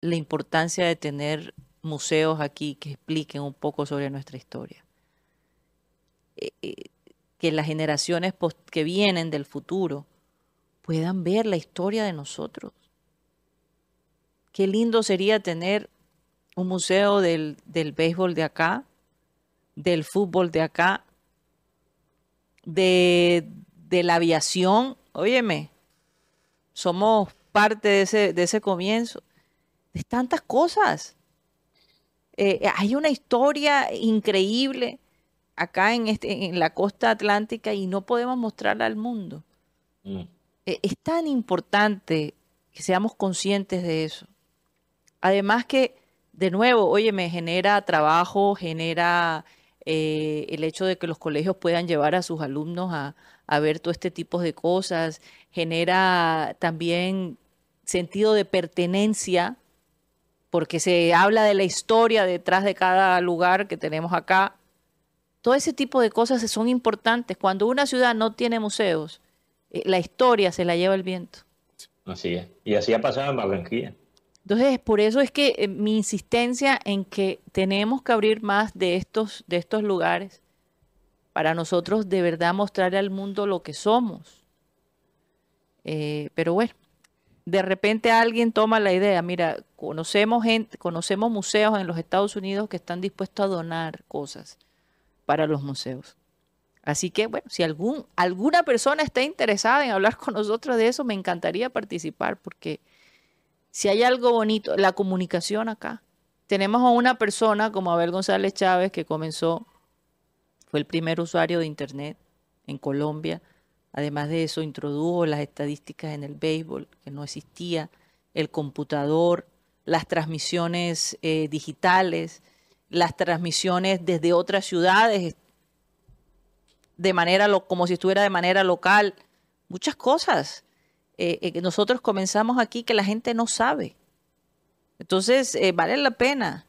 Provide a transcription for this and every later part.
la importancia de tener museos aquí que expliquen un poco sobre nuestra historia. Eh, eh, que las generaciones que vienen del futuro puedan ver la historia de nosotros. Qué lindo sería tener un museo del, béisbol de acá, del fútbol de acá, de, la aviación. Óyeme, somos parte de ese comienzo de tantas cosas. Eh, eh, hay una historia increíble acá en, este, en la costa atlántica y no podemos mostrarla al mundo. Mm. Eh, es tan importante que seamos conscientes de eso. Además que, de nuevo, oye, me genera trabajo, genera el hecho de que los colegios puedan llevar a sus alumnos a, a ver todo este tipo de cosas, genera también sentido de pertenencia porque se habla de la historia detrás de cada lugar que tenemos acá. Todo ese tipo de cosas son importantes. Cuando una ciudad no tiene museos, eh, la historia se la lleva el viento. Así es. Y así ha pasado en Barranquilla. Entonces, por eso es que eh, mi insistencia en que tenemos que abrir más de estos, de estos lugares para nosotros de verdad mostrarle al mundo lo que somos. Eh, pero bueno, de repente alguien toma la idea, mira, conocemos, gente, conocemos museos en los Estados Unidos que están dispuestos a donar cosas para los museos. Así que, bueno, si algún, alguna persona está interesada en hablar con nosotros de eso, me encantaría participar porque si hay algo bonito, la comunicación acá. Tenemos a una persona como Abel González Chávez que comenzó, fue el primer usuario de Internet en Colombia Además de eso, introdujo las estadísticas en el béisbol, que no existía, el computador, las transmisiones eh, digitales, las transmisiones desde otras ciudades, de manera como si estuviera de manera local, muchas cosas eh, eh, que nosotros comenzamos aquí que la gente no sabe. Entonces, vale la pena,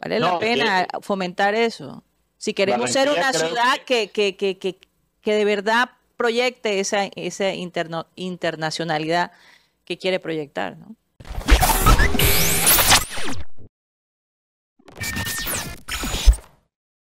vale la pena fomentar eso. Si queremos ser una ciudad que que, que, que, que de verdad proyecte esa, internacionalidad que quiere proyectar.